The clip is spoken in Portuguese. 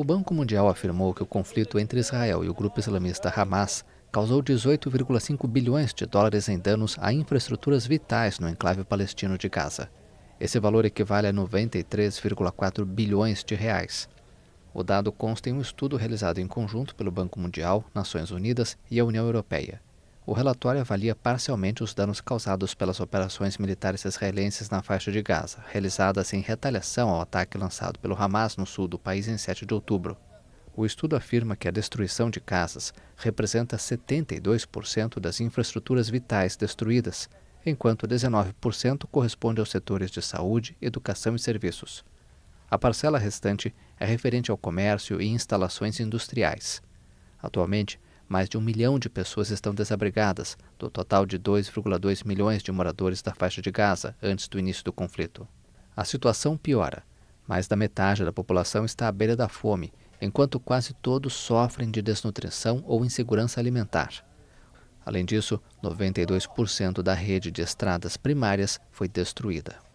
O Banco Mundial afirmou que o conflito entre Israel e o grupo islamista Hamas causou 18,5 bilhões de dólares em danos a infraestruturas vitais no enclave palestino de Gaza. Esse valor equivale a 93,4 bilhões de reais. O dado consta em um estudo realizado em conjunto pelo Banco Mundial, Nações Unidas e a União Europeia. O relatório avalia parcialmente os danos causados pelas operações militares israelenses na faixa de Gaza, realizadas em retaliação ao ataque lançado pelo Hamas no sul do país em 7 de outubro. O estudo afirma que a destruição de casas representa 72% das infraestruturas vitais destruídas, enquanto 19% corresponde aos setores de saúde, educação e serviços. A parcela restante é referente ao comércio e instalações industriais. Atualmente, mais de um milhão de pessoas estão desabrigadas, do total de 2,2 milhões de moradores da faixa de Gaza antes do início do conflito. A situação piora. Mais da metade da população está à beira da fome, enquanto quase todos sofrem de desnutrição ou insegurança alimentar. Além disso, 92% da rede de estradas primárias foi destruída.